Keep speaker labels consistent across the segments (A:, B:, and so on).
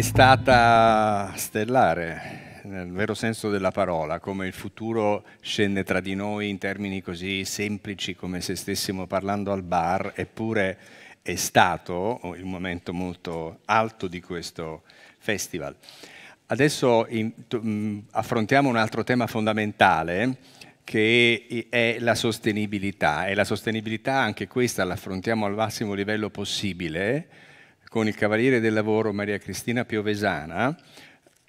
A: è stata stellare, nel vero senso della parola, come il futuro scende tra di noi in termini così semplici come se stessimo parlando al bar, eppure è stato il momento molto alto di questo festival. Adesso mm, affrontiamo un altro tema fondamentale che è la sostenibilità e la sostenibilità anche questa la affrontiamo al massimo livello possibile con il Cavaliere del Lavoro Maria Cristina Piovesana,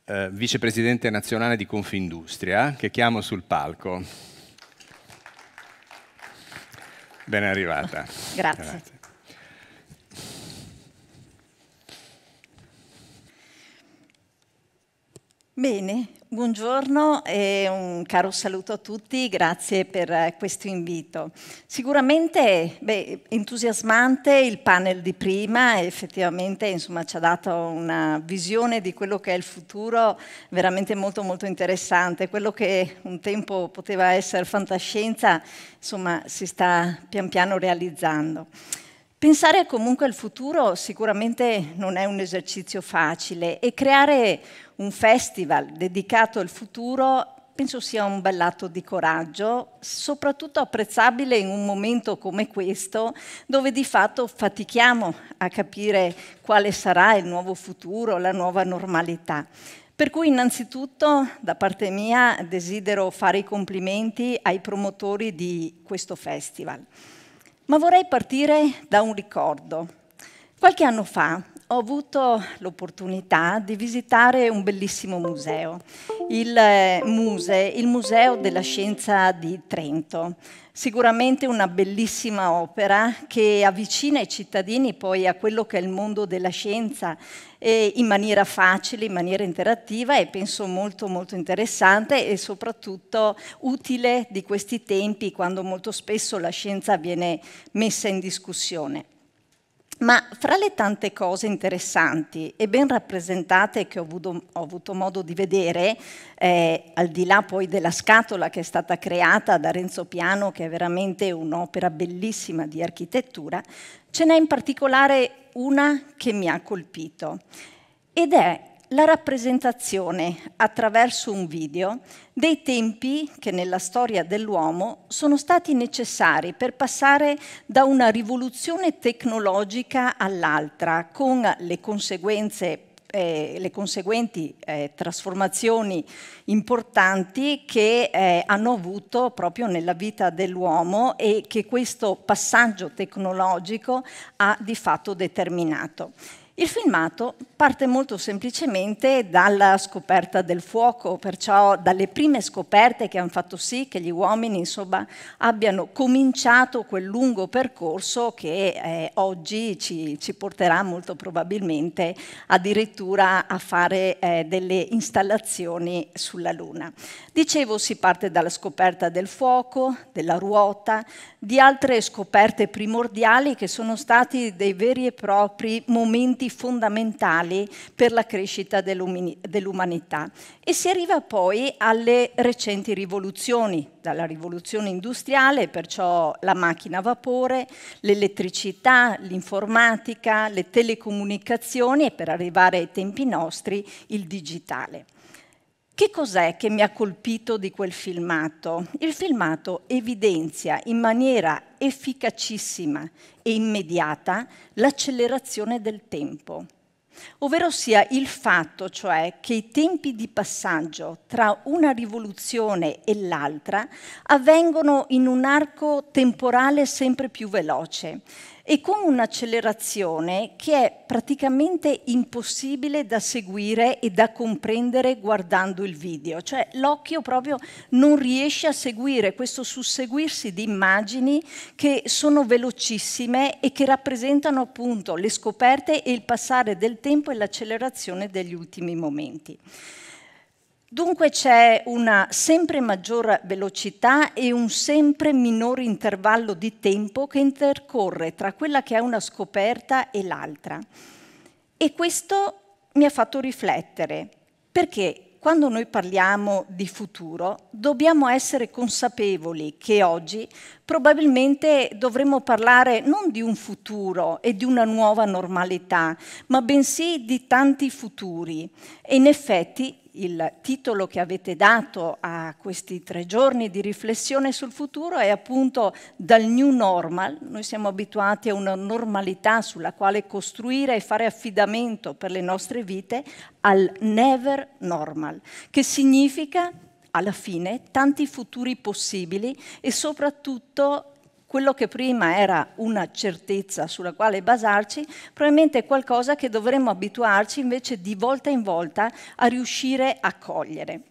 A: eh, vicepresidente nazionale di Confindustria, che chiamo sul palco. Ben arrivata. Grazie. Grazie. Bene, Buongiorno e un caro saluto a tutti, grazie per eh, questo invito. Sicuramente beh, entusiasmante il panel di prima, effettivamente insomma, ci ha dato una visione di quello che è il futuro veramente molto molto interessante, quello che un tempo poteva essere fantascienza insomma, si sta pian piano realizzando. Pensare comunque al futuro sicuramente non è un esercizio facile e creare un festival dedicato al futuro penso sia un bell'atto di coraggio, soprattutto apprezzabile in un momento come questo, dove di fatto fatichiamo a capire quale sarà il nuovo futuro, la nuova normalità. Per cui innanzitutto da parte mia desidero fare i complimenti ai promotori di questo festival ma vorrei partire da un ricordo. Qualche anno fa ho avuto l'opportunità di visitare un bellissimo museo, il eh, Muse, il Museo della Scienza di Trento. Sicuramente una bellissima opera che avvicina i cittadini poi a quello che è il mondo della scienza eh, in maniera facile, in maniera interattiva e penso molto molto interessante e soprattutto utile di questi tempi quando molto spesso la scienza viene messa in discussione. Ma fra le tante cose interessanti e ben rappresentate che ho avuto, ho avuto modo di vedere, eh, al di là poi della scatola che è stata creata da Renzo Piano, che è veramente un'opera bellissima di architettura, ce n'è in particolare una che mi ha colpito ed è la rappresentazione attraverso un video dei tempi che nella storia dell'uomo sono stati necessari per passare da una rivoluzione tecnologica all'altra, con le conseguenze eh, le conseguenti eh, trasformazioni importanti che eh, hanno avuto proprio nella vita dell'uomo e che questo passaggio tecnologico ha di fatto determinato. Il filmato parte molto semplicemente dalla scoperta del fuoco, perciò dalle prime scoperte che hanno fatto sì che gli uomini insomma, abbiano cominciato quel lungo percorso che eh, oggi ci, ci, porterà molto probabilmente addirittura a fare eh, delle installazioni sulla Luna. Dicevo si parte dalla scoperta del fuoco, della ruota, di altre scoperte primordiali che sono stati dei veri e propri momenti elementi fondamentali per la crescita dell'umanità. E si arriva poi alle recenti rivoluzioni, dalla rivoluzione industriale, perciò la macchina a vapore, l'elettricità, l'informatica, le telecomunicazioni e per arrivare ai tempi nostri il digitale. Che cos'è che mi ha colpito di quel filmato? Il filmato evidenzia in maniera efficacissima e immediata l'accelerazione del tempo, ovvero sia il fatto cioè che i tempi di passaggio tra una rivoluzione e l'altra avvengono in un arco temporale sempre più veloce e con un'accelerazione che è praticamente impossibile da seguire e da comprendere guardando il video, cioè l'occhio proprio non riesce a seguire questo susseguirsi di immagini che sono velocissime e che rappresentano appunto le scoperte e il passare del tempo e l'accelerazione degli ultimi momenti. Dunque c'è una sempre maggior velocità e un sempre minore intervallo di tempo che intercorre tra quella che è una scoperta e l'altra. E questo mi ha fatto riflettere, perché quando noi parliamo di futuro dobbiamo essere consapevoli che oggi probabilmente dovremmo parlare non di un futuro e di una nuova normalità, ma bensì di tanti futuri. E in effetti il titolo che avete dato a questi tre giorni di riflessione sul futuro è appunto dal new normal. Noi siamo abituati a una normalità sulla quale costruire e fare affidamento per le nostre vite al never normal, che significa alla fine tanti futuri possibili e soprattutto quello che prima era una certezza sulla quale basarci, probabilmente è qualcosa che dovremmo abituarci invece di volta in volta a riuscire a cogliere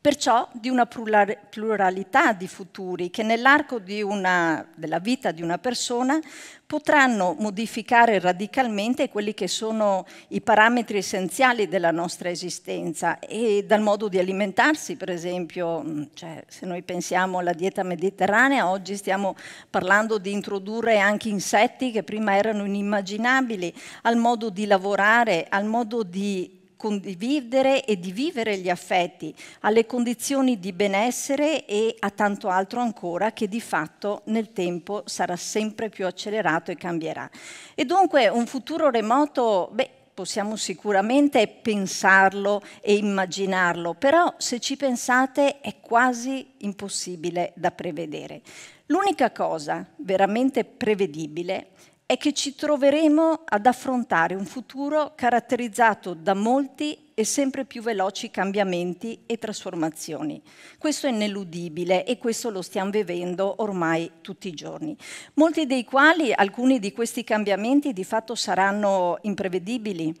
A: perciò di una pluralità di futuri che nell'arco della vita di una persona potranno modificare radicalmente quelli che sono i parametri essenziali della nostra esistenza e dal modo di alimentarsi, per esempio, mm, cioè, se noi pensiamo alla dieta mediterranea, oggi stiamo parlando di introdurre anche insetti che prima erano inimmaginabili, al modo di lavorare, al modo di condividere e di vivere gli affetti, alle condizioni di benessere e a tanto altro ancora che di fatto nel tempo sarà sempre più accelerato e cambierà. E dunque un futuro remoto, beh, possiamo sicuramente pensarlo e immaginarlo, però se ci pensate è quasi impossibile da prevedere. L'unica cosa veramente prevedibile è è che ci troveremo ad affrontare un futuro caratterizzato da molti e sempre più veloci cambiamenti e trasformazioni. Questo è ineludibile e questo lo stiamo vivendo ormai tutti i giorni. Molti dei quali, alcuni di questi cambiamenti di fatto saranno imprevedibili,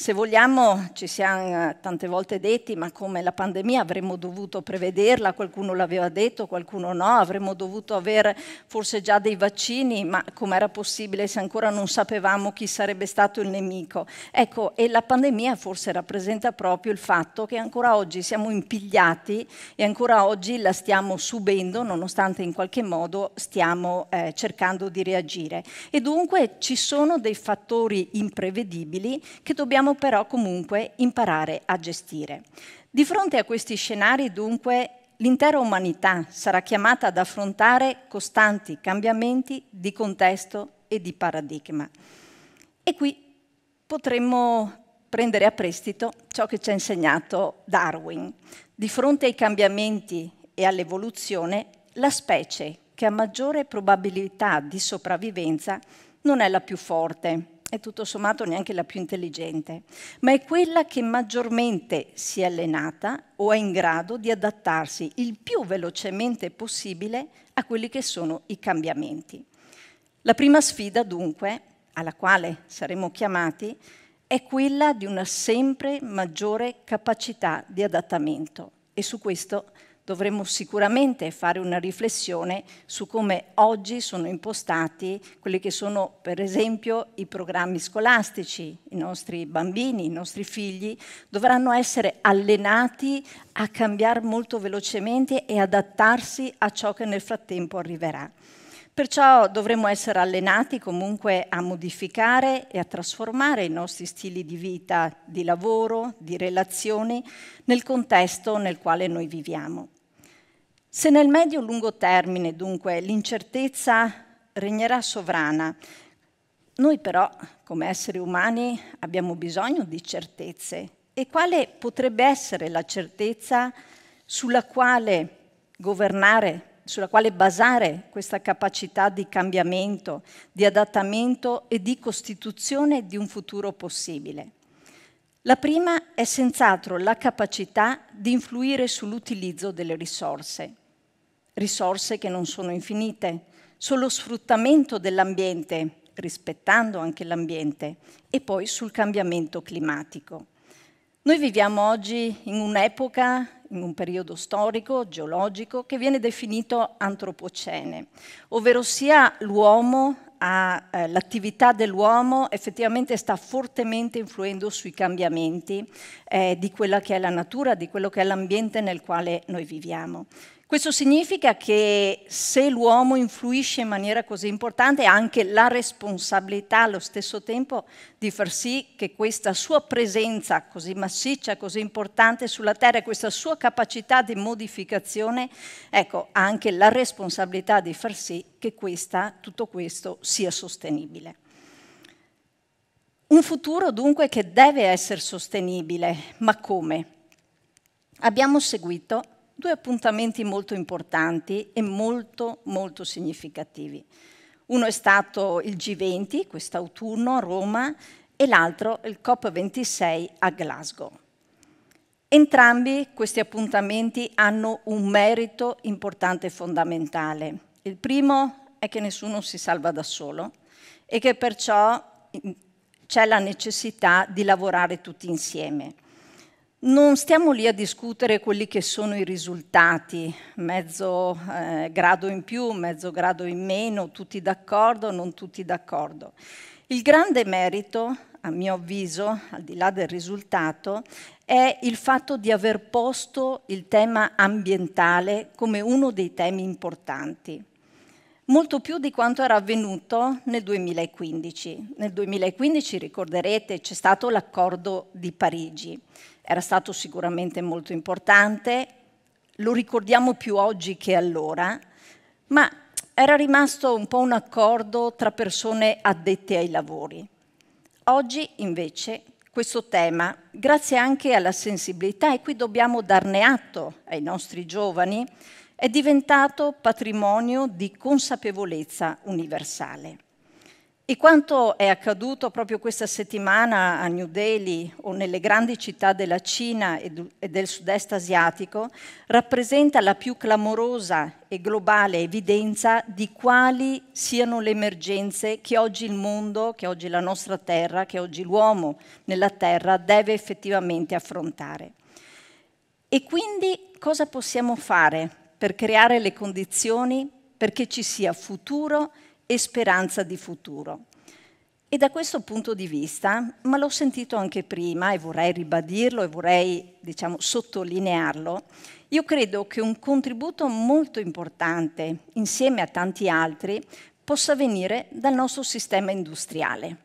A: se vogliamo, ci siamo eh, tante volte detti, ma come la pandemia avremmo dovuto prevederla, qualcuno l'aveva detto, qualcuno no, avremmo dovuto avere forse già dei vaccini, ma com'era possibile se ancora non sapevamo chi sarebbe stato il nemico? Ecco, e la pandemia forse rappresenta proprio il fatto che ancora oggi siamo impigliati e ancora oggi la stiamo subendo, nonostante in qualche modo stiamo eh, cercando di reagire. E dunque ci sono dei fattori imprevedibili che dobbiamo dobbiamo però comunque imparare a gestire. Di fronte a questi scenari, dunque, l'intera umanità sarà chiamata ad affrontare costanti cambiamenti di contesto e di paradigma. E qui potremmo prendere a prestito ciò che ci ha insegnato Darwin. Di fronte ai cambiamenti e all'evoluzione, la specie che ha maggiore probabilità di sopravvivenza non è la più forte, è tutto sommato neanche la più intelligente, ma è quella che maggiormente si è allenata o è in grado di adattarsi il più velocemente possibile a quelli che sono i cambiamenti. La prima sfida, dunque, alla quale saremo chiamati, è quella di una sempre maggiore capacità di adattamento e su questo dovremmo sicuramente fare una riflessione su come oggi sono impostati quelli che sono per esempio i programmi scolastici, i nostri bambini, i nostri figli dovranno essere allenati a cambiare molto velocemente e adattarsi a ciò che nel frattempo arriverà. Perciò dovremmo essere allenati comunque a modificare e a trasformare i nostri stili di vita, di lavoro, di relazioni nel contesto nel quale noi viviamo. Se nel medio-lungo termine, dunque, l'incertezza regnerà sovrana, noi però, come esseri umani, abbiamo bisogno di certezze. E quale potrebbe essere la certezza sulla quale governare, sulla quale basare questa capacità di cambiamento, di adattamento e di costituzione di un futuro possibile? La prima è senz'altro la capacità di influire sull'utilizzo delle risorse, risorse che non sono infinite, sullo sfruttamento dell'ambiente, rispettando anche l'ambiente, e poi sul cambiamento climatico. Noi viviamo oggi in un'epoca, in un periodo storico, geologico, che viene definito antropocene, ovvero sia l'uomo eh, l'attività dell'uomo effettivamente sta fortemente influendo sui cambiamenti eh, di quella che è la natura, di quello che è l'ambiente nel quale noi viviamo. Questo significa che se l'uomo influisce in maniera così importante ha anche la responsabilità allo stesso tempo di far sì che questa sua presenza così massiccia, così importante sulla Terra, questa sua capacità di modificazione, ecco, ha anche la responsabilità di far sì che questa, tutto questo sia sostenibile. Un futuro dunque che deve essere sostenibile, ma come? Abbiamo seguito due appuntamenti molto importanti e molto, molto significativi. Uno è stato il G20 quest'autunno a Roma e l'altro il COP26 a Glasgow. Entrambi questi appuntamenti hanno un merito importante e fondamentale. Il primo è che nessuno si salva da solo e che perciò mm, c'è la necessità di lavorare tutti insieme. Non stiamo lì a discutere quelli che sono i risultati, mezzo eh, grado in più, mezzo grado in meno, tutti d'accordo, non tutti d'accordo. Il grande merito, a mio avviso, al di là del risultato, è il fatto di aver posto il tema ambientale come uno dei temi importanti molto più di quanto era avvenuto nel 2015. Nel 2015, ricorderete, c'è stato l'accordo di Parigi era stato sicuramente molto importante, lo ricordiamo più oggi che allora, ma era rimasto un po' un accordo tra persone addette ai lavori. Oggi invece questo tema, grazie anche alla sensibilità, e qui dobbiamo darne atto ai nostri giovani, è diventato patrimonio di consapevolezza universale. E quanto è accaduto proprio questa settimana a New Delhi o nelle grandi città della Cina e del sud-est asiatico rappresenta la più clamorosa e globale evidenza di quali siano le emergenze che oggi il mondo, che oggi la nostra terra, che oggi l'uomo nella terra deve effettivamente affrontare. E quindi cosa possiamo fare per creare le condizioni perché ci sia futuro e e speranza di futuro. E da questo punto di vista, ma l'ho sentito anche prima e vorrei ribadirlo e vorrei diciamo, sottolinearlo, io credo che un contributo molto importante, insieme a tanti altri, possa venire dal nostro sistema industriale.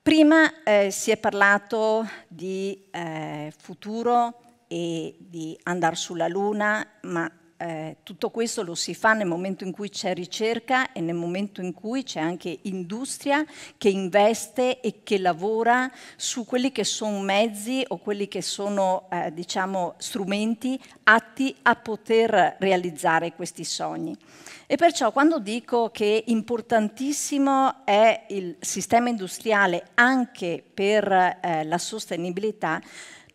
A: Prima eh, si è parlato di eh, futuro e di andare sulla Luna, ma eh, tutto questo lo si fa nel momento in cui c'è ricerca e nel momento in cui c'è anche industria che investe e che lavora su quelli che sono mezzi o quelli che sono eh, diciamo, strumenti atti a poter realizzare questi sogni. E perciò quando dico che importantissimo è il sistema industriale anche per eh, la sostenibilità,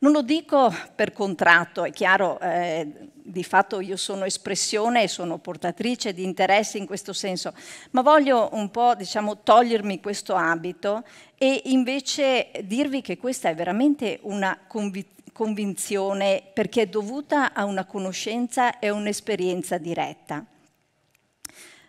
A: non lo dico per contratto, è chiaro, eh, di fatto io sono espressione e sono portatrice di interessi in questo senso, ma voglio un po' diciamo, togliermi questo abito e invece dirvi che questa è veramente una convinzione convinzione perché è dovuta a una conoscenza e un'esperienza diretta.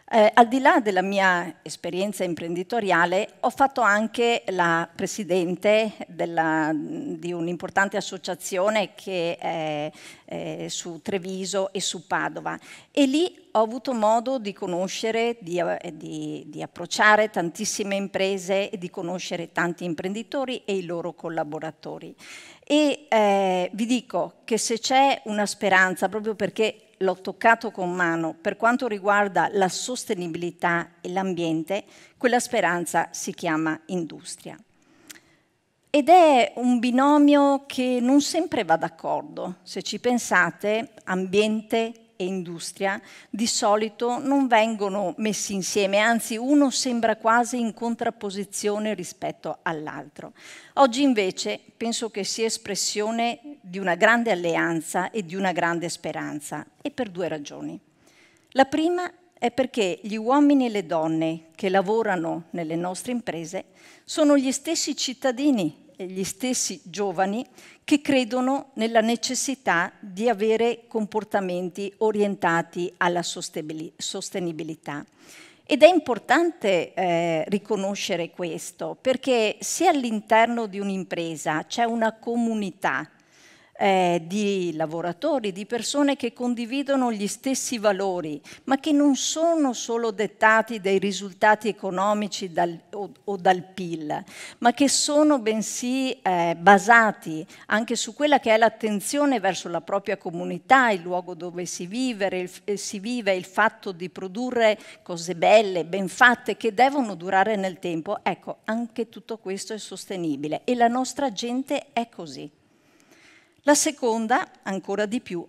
A: Eh, al di là della mia esperienza imprenditoriale, ho fatto anche la presidente della, di un'importante associazione che è eh, su Treviso e su Padova e lì ho avuto modo di conoscere, di, eh, di, di approcciare tantissime imprese e di conoscere tanti imprenditori e i loro collaboratori. E eh, vi dico che se c'è una speranza, proprio perché l'ho toccato con mano per quanto riguarda la sostenibilità e l'ambiente, quella speranza si chiama industria. Ed è un binomio che non sempre va d'accordo. Se ci pensate, ambiente, e industria di solito non vengono messi insieme, anzi uno sembra quasi in contrapposizione rispetto all'altro. Oggi invece penso che sia espressione di una grande alleanza e di una grande speranza, e per due ragioni. La prima è perché gli uomini e le donne che lavorano nelle nostre imprese sono gli stessi cittadini gli stessi giovani che credono nella necessità di avere comportamenti orientati alla sostenibilità. Ed è importante eh, riconoscere questo perché se all'interno di un'impresa c'è una comunità eh, di lavoratori, di persone che condividono gli stessi valori, ma che non sono solo dettati dai risultati economici dal, o, o, dal PIL, ma che sono bensì eh, basati anche su quella che è l'attenzione verso la propria comunità, il luogo dove si vive, il, eh, si vive, il fatto di produrre cose belle, ben fatte, che devono durare nel tempo. Ecco, anche tutto questo è sostenibile e la nostra gente è così. La seconda, ancora di più,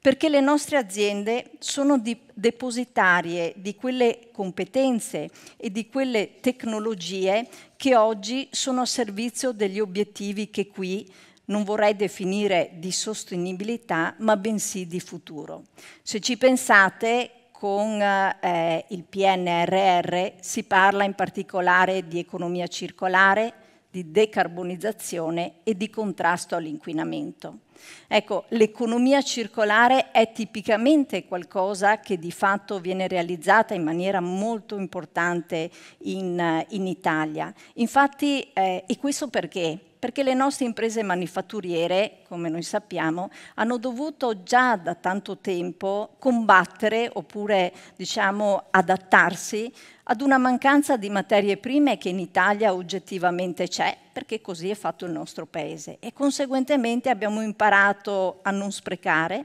A: perché le nostre aziende sono di depositarie di quelle competenze e di quelle tecnologie che oggi sono a servizio degli obiettivi che qui non vorrei definire di sostenibilità, ma bensì di futuro. Se ci pensate, con eh, il PNRR si parla in particolare di economia circolare, di decarbonizzazione e di contrasto all'inquinamento. Ecco, l'economia circolare è tipicamente qualcosa che di fatto viene realizzata in maniera molto importante in, in Italia. Infatti, eh, e questo perché? perché le nostre imprese manifatturiere, come noi sappiamo, hanno dovuto già da tanto tempo combattere oppure diciamo, adattarsi ad una mancanza di materie prime che in Italia oggettivamente c'è, perché così è fatto il nostro paese e conseguentemente abbiamo imparato a non sprecare,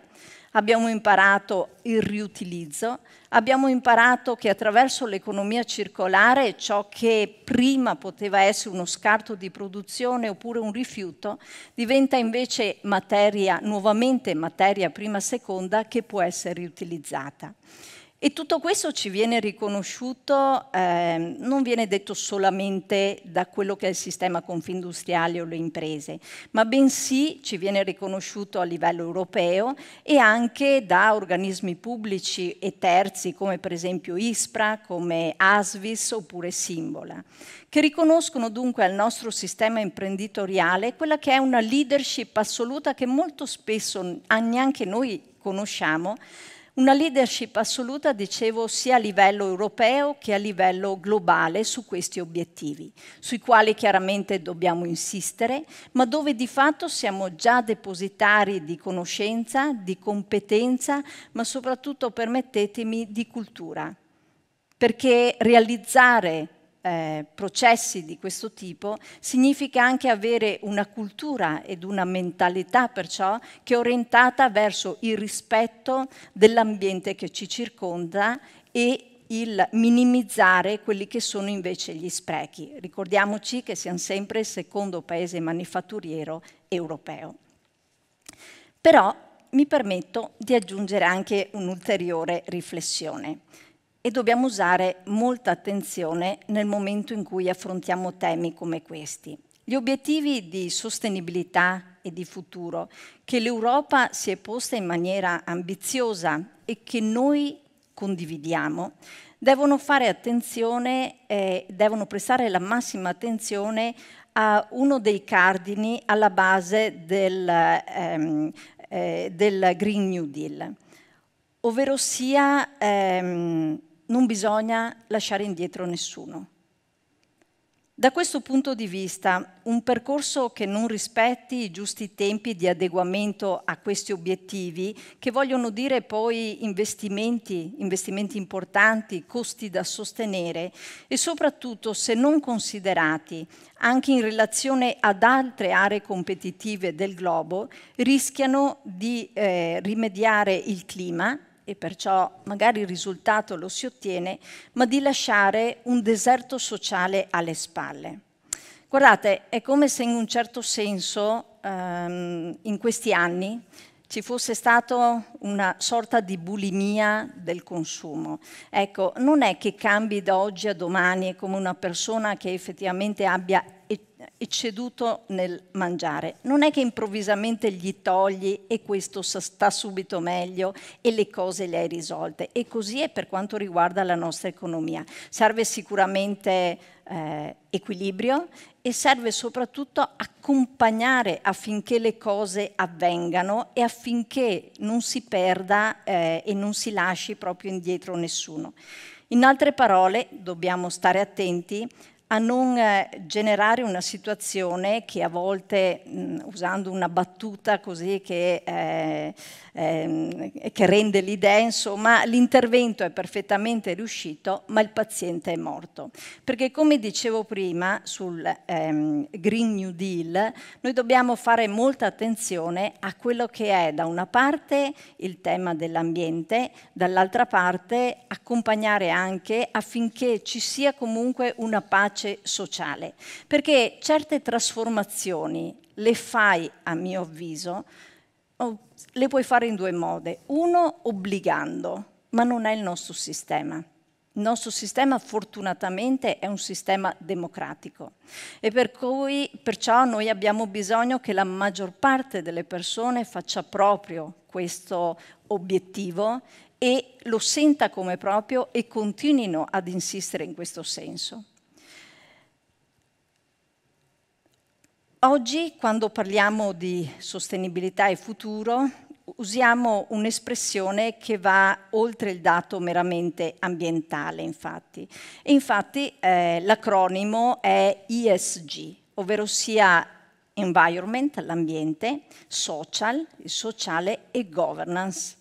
A: abbiamo imparato il riutilizzo, abbiamo imparato che attraverso l'economia circolare ciò che prima poteva essere uno scarto di produzione oppure un rifiuto diventa invece materia, nuovamente materia prima seconda che può essere riutilizzata. E tutto questo ci viene riconosciuto, eh, non viene detto solamente da quello che è il sistema confindustriale o le imprese, ma bensì ci viene riconosciuto a livello europeo e anche da organismi pubblici e terzi come per esempio ISPRA, come ASVIS oppure Simbola, che riconoscono dunque al nostro sistema imprenditoriale quella che è una leadership assoluta che molto spesso neanche noi conosciamo una leadership assoluta, dicevo, sia a livello europeo che a livello globale su questi obiettivi, sui quali chiaramente dobbiamo insistere, ma dove di fatto siamo già depositari di conoscenza, di competenza, ma soprattutto, permettetemi, di cultura. Perché realizzare eh, processi di questo tipo significa anche avere una cultura ed una mentalità perciò che è orientata verso il rispetto dell'ambiente che ci circonda e il minimizzare quelli che sono invece gli sprechi. Ricordiamoci che siamo sempre il secondo paese manifatturiero europeo. Però mi permetto di aggiungere anche un'ulteriore riflessione e dobbiamo usare molta attenzione nel momento in cui affrontiamo temi come questi. Gli obiettivi di sostenibilità e di futuro che l'Europa si è posta in maniera ambiziosa e che noi condividiamo devono fare attenzione, eh, devono prestare la massima attenzione a uno dei cardini alla base del, ehm, eh, del Green New Deal, ovvero sia ehm, non bisogna lasciare indietro nessuno. Da questo punto di vista, un percorso che non rispetti i giusti tempi di adeguamento a questi obiettivi, che vogliono dire poi investimenti, investimenti importanti, costi da sostenere e soprattutto se non considerati anche in relazione ad altre aree competitive del globo, rischiano di eh, rimediare il clima e perciò magari il risultato lo si ottiene, ma di lasciare un deserto sociale alle spalle. Guardate, è come se in un certo senso ehm, in questi anni ci fosse stata una sorta di bulimia del consumo. Ecco, non è che cambi da oggi a domani come una persona che effettivamente abbia ecceduto nel mangiare. Non è che improvvisamente gli togli e questo sta subito meglio e le cose le hai risolte. E così è per quanto riguarda la nostra economia. Serve sicuramente eh, equilibrio e serve soprattutto accompagnare affinché le cose avvengano e affinché non si perda eh, e non si lasci proprio indietro nessuno. In altre parole, dobbiamo stare attenti a non eh, generare una situazione che a volte, mh, mm, usando una battuta così che... Eh, ehm, che rende l'idea, insomma, l'intervento è perfettamente riuscito, ma il paziente è morto. Perché come dicevo prima sul ehm, Green New Deal, noi dobbiamo fare molta attenzione a quello che è da una parte il tema dell'ambiente, dall'altra parte accompagnare anche affinché ci sia comunque una pace sociale. Perché certe trasformazioni le fai, a mio avviso, Oh, le puoi fare in due modi. Uno, obbligando, ma non è il nostro sistema. Il nostro sistema fortunatamente è un sistema democratico e per cui perciò noi abbiamo bisogno che la maggior parte delle persone faccia proprio questo obiettivo e lo senta come proprio e continuino ad insistere in questo senso. Oggi, quando parliamo di sostenibilità e futuro, usiamo un'espressione che va oltre il dato meramente ambientale, infatti. E infatti eh, l'acronimo è ESG, ovvero sia environment, l'ambiente, social, il sociale e governance.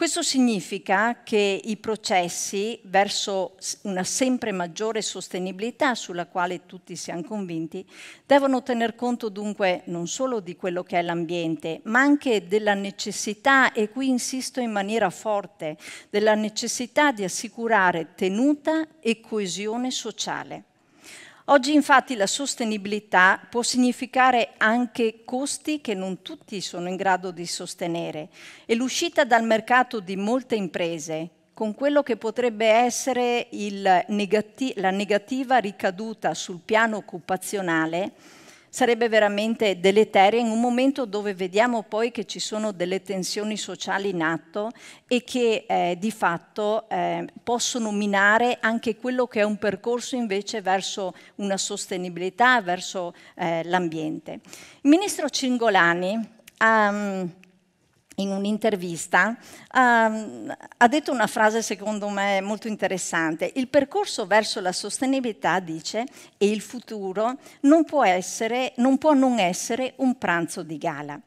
A: Questo significa che i processi verso una sempre maggiore sostenibilità, sulla quale tutti siamo convinti, devono tener conto dunque non solo di quello che è l'ambiente, ma anche della necessità, e qui insisto in maniera forte, della necessità di assicurare tenuta e coesione sociale. Oggi infatti la sostenibilità può significare anche costi che non tutti sono in grado di sostenere e l'uscita dal mercato di molte imprese con quello che potrebbe essere negati la negativa ricaduta sul piano occupazionale sarebbe veramente deleteria in un momento dove vediamo poi che ci sono delle tensioni sociali in atto e che eh, di fatto eh, possono minare anche quello che è un percorso invece verso una sostenibilità, verso eh, l'ambiente. Il ministro Cingolani ha... Um, in un'intervista, um, ha detto una frase secondo me molto interessante. Il percorso verso la sostenibilità, dice, e il futuro non può, essere, non, può non essere un pranzo di gala.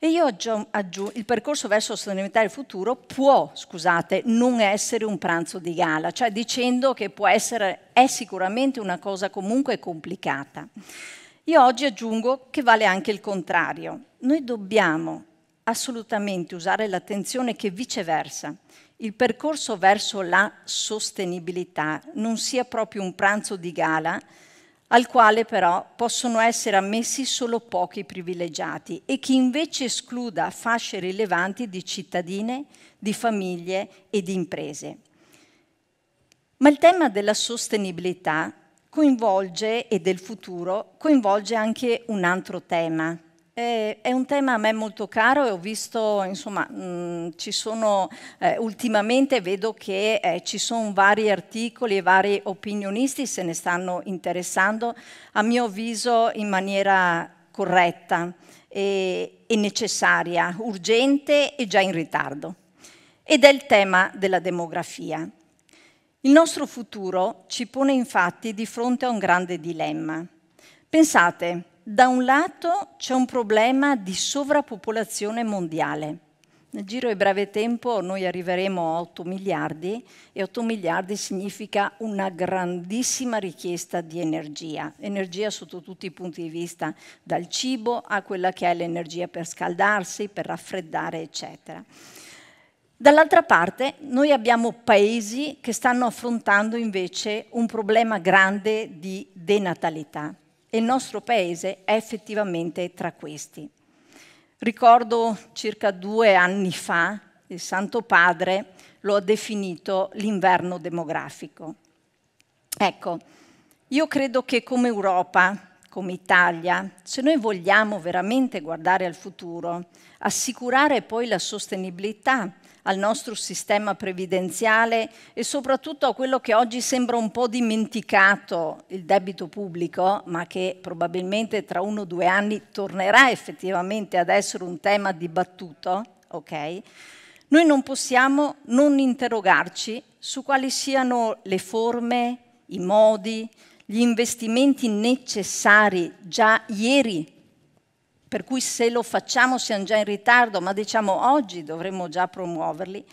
A: E io aggiungo, il percorso verso la sostenibilità del futuro può, scusate, non essere un pranzo di gala, cioè dicendo che può essere, è sicuramente una cosa comunque complicata. Io oggi aggiungo che vale anche il contrario. Noi dobbiamo assolutamente usare l'attenzione che viceversa il percorso verso la sostenibilità non sia proprio un pranzo di gala al quale però possono essere ammessi solo pochi privilegiati e che invece escluda fasce rilevanti di cittadine, di famiglie e di imprese. Ma il tema della sostenibilità coinvolge e del futuro coinvolge anche un altro tema è un tema a me molto caro e ho visto, insomma, mh, mm, ci sono, eh, ultimamente vedo che eh, ci sono vari articoli e vari opinionisti se ne stanno interessando, a mio avviso in maniera corretta e, e necessaria, urgente e già in ritardo. Ed è il tema della demografia. Il nostro futuro ci pone infatti di fronte a un grande dilemma. Pensate, da un lato c'è un problema di sovrappopolazione mondiale. Nel giro di breve tempo noi arriveremo a 8 miliardi e 8 miliardi significa una grandissima richiesta di energia, energia sotto tutti i punti di vista, dal cibo a quella che è l'energia per scaldarsi, per raffreddare, eccetera. Dall'altra parte noi abbiamo paesi che stanno affrontando invece un problema grande di denatalità e il nostro paese è effettivamente tra questi. Ricordo circa due anni fa il Santo Padre lo ha definito l'inverno demografico. Ecco, io credo che come Europa, come Italia, se noi vogliamo veramente guardare al futuro, assicurare poi la sostenibilità al nostro sistema previdenziale e soprattutto a quello che oggi sembra un po' dimenticato, il debito pubblico, ma che probabilmente tra uno o due anni tornerà effettivamente ad essere un tema dibattuto, okay? noi non possiamo non interrogarci su quali siano le forme, i modi, gli investimenti necessari già ieri per cui se lo facciamo siamo già in ritardo, ma diciamo oggi dovremmo già promuoverli,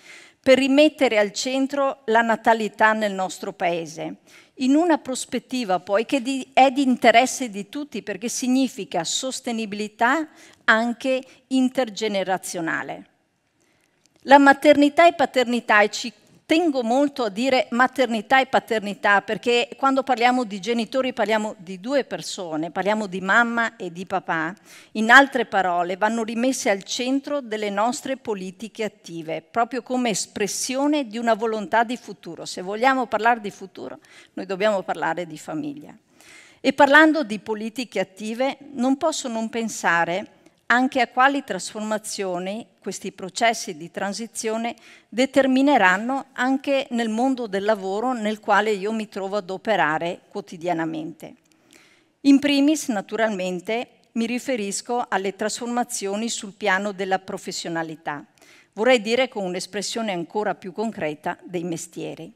A: per rimettere al centro la natalità nel nostro Paese, in una prospettiva poi che è di interesse di tutti perché significa sostenibilità anche intergenerazionale. La maternità e paternità e ci tengo molto a dire maternità e paternità perché quando parliamo di genitori parliamo di due persone, parliamo di mamma e di papà. In altre parole, vanno rimesse al centro delle nostre politiche attive, proprio come espressione di una volontà di futuro. Se vogliamo parlare di futuro, noi dobbiamo parlare di famiglia. E parlando di politiche attive, non posso non pensare anche a quali trasformazioni questi processi di transizione determineranno anche nel mondo del lavoro nel quale io mi trovo ad operare quotidianamente. In primis, naturalmente, mi riferisco alle trasformazioni sul piano della professionalità, vorrei dire con un'espressione ancora più concreta dei mestieri.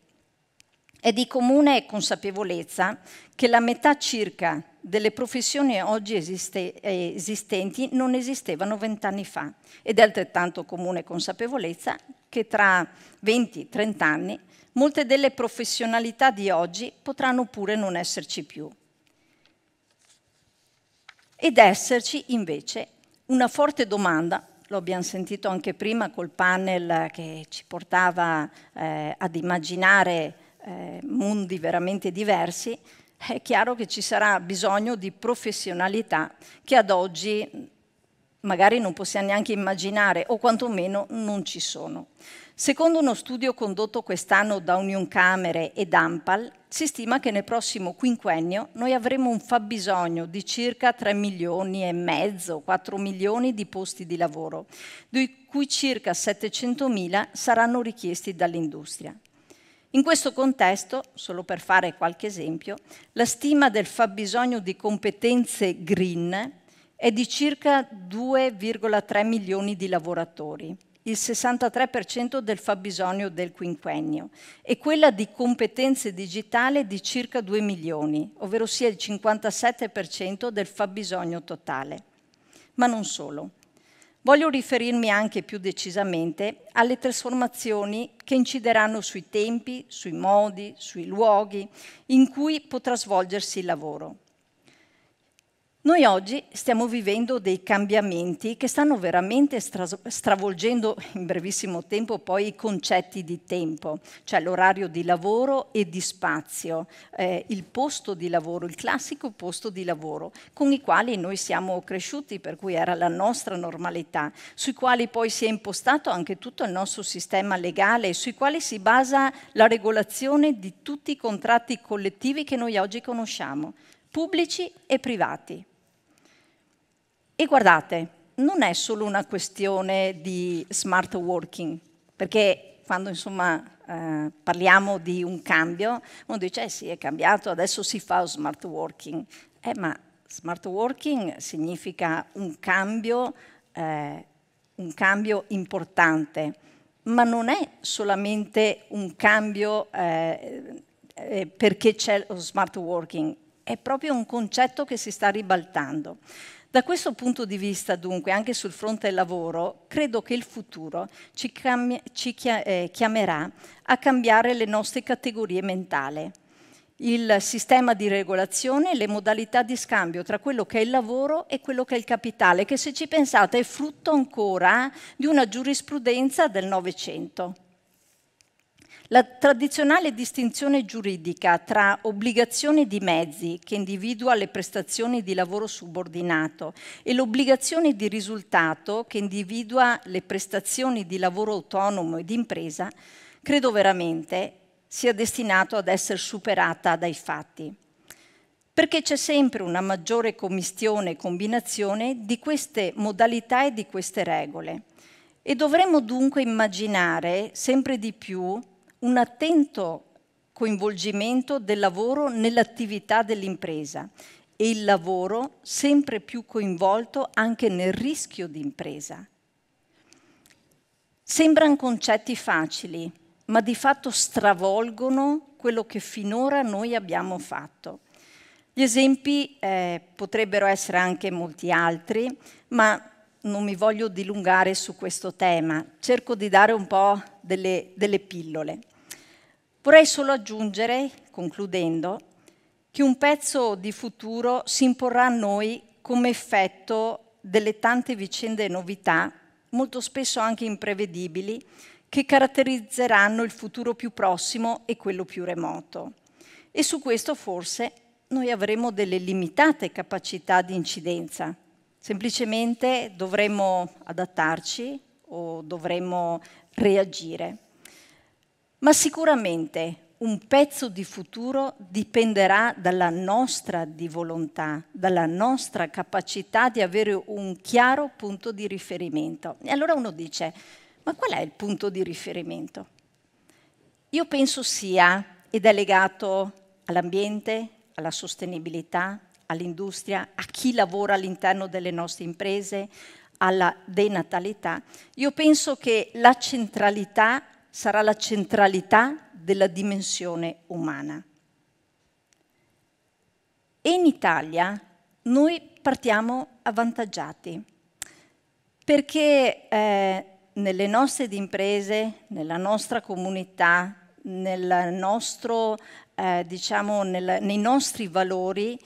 A: È di comune consapevolezza che la metà circa delle professioni oggi esiste, esistenti non esistevano vent'anni fa ed è altrettanto comune consapevolezza che tra 20-30 anni molte delle professionalità di oggi potranno pure non esserci più. Ed esserci invece una forte domanda lo abbiamo sentito anche prima col panel che ci portava eh, ad immaginare eh, mondi veramente diversi, è chiaro che ci sarà bisogno di professionalità che ad oggi magari non possiamo neanche immaginare o quantomeno non ci sono. Secondo uno studio condotto quest'anno da Union Camere e Dampal, si stima che nel prossimo quinquennio noi avremo un fabbisogno di circa 3 milioni e mezzo, 4 milioni di posti di lavoro, di cui circa 700 mila saranno richiesti dall'industria. In questo contesto, solo per fare qualche esempio, la stima del fabbisogno di competenze green è di circa 2,3 milioni di lavoratori, il 63% del fabbisogno del quinquennio, e quella di competenze digitali di circa 2 milioni, ovvero sia il 57% del fabbisogno totale. Ma non solo. Voglio riferirmi anche più decisamente alle trasformazioni che incideranno sui tempi, sui modi, sui luoghi in cui potrà svolgersi il lavoro. Noi oggi stiamo vivendo dei cambiamenti che stanno veramente stravolgendo in brevissimo tempo poi i concetti di tempo, cioè l'orario di lavoro e di spazio, eh, il posto di lavoro, il classico posto di lavoro, con i quali noi siamo cresciuti, per cui era la nostra normalità, sui quali poi si è impostato anche tutto il nostro sistema legale, sui quali si basa la regolazione di tutti i contratti collettivi che noi oggi conosciamo pubblici e privati. E guardate, non è solo una questione di smart working, perché quando insomma eh, parliamo di un cambio, uno dice eh sì è cambiato, adesso si fa smart working, eh, ma smart working significa un cambio, eh, un cambio importante, ma non è solamente un cambio eh, eh perché c'è lo smart working, è proprio un concetto che si sta ribaltando. Da questo punto di vista, dunque, anche sul fronte lavoro, credo che il futuro ci, ci eh, chiamerà a cambiare le nostre categorie mentali il sistema di regolazione e le modalità di scambio tra quello che è il lavoro e quello che è il capitale, che se ci pensate è frutto ancora di una giurisprudenza del Novecento. La tradizionale distinzione giuridica tra obbligazione di mezzi, che individua le prestazioni di lavoro subordinato, e l'obbligazione di risultato, che individua le prestazioni di lavoro autonomo e di impresa, credo veramente sia destinato ad essere superata dai fatti. Perché c'è sempre una maggiore commistione e combinazione di queste modalità e di queste regole. E dovremmo dunque immaginare sempre di più un attento coinvolgimento del lavoro nell'attività dell'impresa e il lavoro sempre più coinvolto anche nel rischio di impresa. Sembrano concetti facili, ma di fatto stravolgono quello che finora noi abbiamo fatto. Gli esempi eh, potrebbero essere anche molti altri, ma non mi voglio dilungare su questo tema, cerco di dare un po' delle, delle pillole. Vorrei solo aggiungere, concludendo, che un pezzo di futuro si imporrà a noi come effetto delle tante vicende e novità, molto spesso anche imprevedibili, che caratterizzeranno il futuro più prossimo e quello più remoto. E su questo forse noi avremo delle limitate capacità di incidenza. Semplicemente dovremo adattarci o dovremo reagire. Ma sicuramente un pezzo di futuro dipenderà dalla nostra di volontà, dalla nostra capacità di avere un chiaro punto di riferimento. E allora uno dice, ma qual è il punto di riferimento? Io penso sia, ed è legato all'ambiente, alla sostenibilità, all'industria, a chi lavora all'interno delle nostre imprese, alla denatalità, io penso che la centralità sarà la centralità della dimensione umana. E in Italia noi partiamo avvantaggiati, perché eh, nelle nostre imprese, nella nostra comunità, nel nostro, eh, diciamo, nel, nei nostri valori,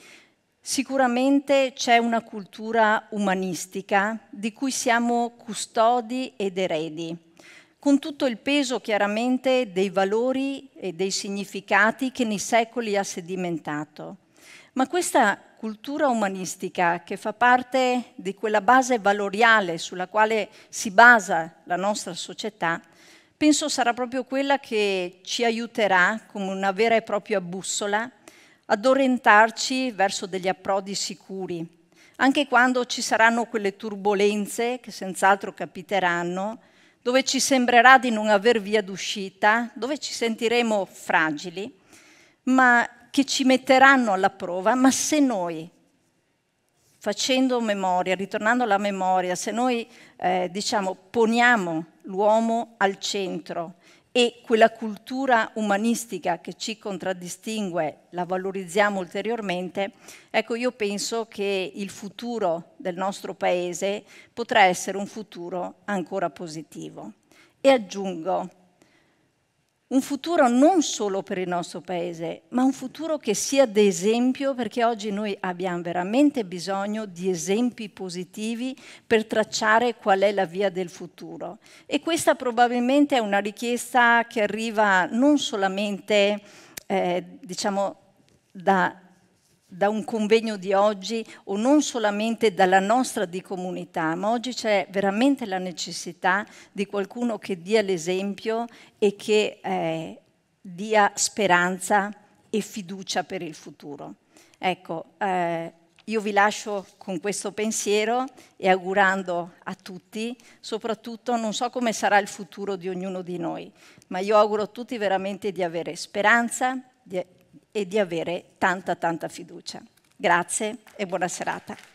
A: sicuramente c'è una cultura umanistica di cui siamo custodi ed eredi con tutto il peso chiaramente dei valori e dei significati che nei secoli ha sedimentato. Ma questa cultura umanistica che fa parte di quella base valoriale sulla quale si basa la nostra società, penso sarà proprio quella che ci aiuterà come una vera e propria bussola ad orientarci verso degli approdi sicuri, anche quando ci saranno quelle turbulenze che senz'altro capiteranno dove ci sembrerà di non aver via d'uscita, dove ci sentiremo fragili, ma che ci metteranno alla prova, ma se noi, facendo memoria, ritornando alla memoria, se noi eh, diciamo, poniamo l'uomo al centro, e quella cultura umanistica che ci contraddistingue la valorizziamo ulteriormente, ecco io penso che il futuro del nostro Paese potrà essere un futuro ancora positivo. E aggiungo, un futuro non solo per il nostro paese, ma un futuro che sia d'esempio perché oggi noi abbiamo veramente bisogno di esempi positivi per tracciare qual è la via del futuro. E questa probabilmente è una richiesta che arriva non solamente eh, diciamo, da, da un convegno di oggi o non solamente dalla nostra di comunità, ma oggi c'è veramente la necessità di qualcuno che dia l'esempio e che eh, dia speranza e fiducia per il futuro. Ecco, eh, io vi lascio con questo pensiero e augurando a tutti, soprattutto non so come sarà il futuro di ognuno di noi, ma io auguro a tutti veramente di avere speranza, di e di avere tanta tanta fiducia. Grazie e buona serata.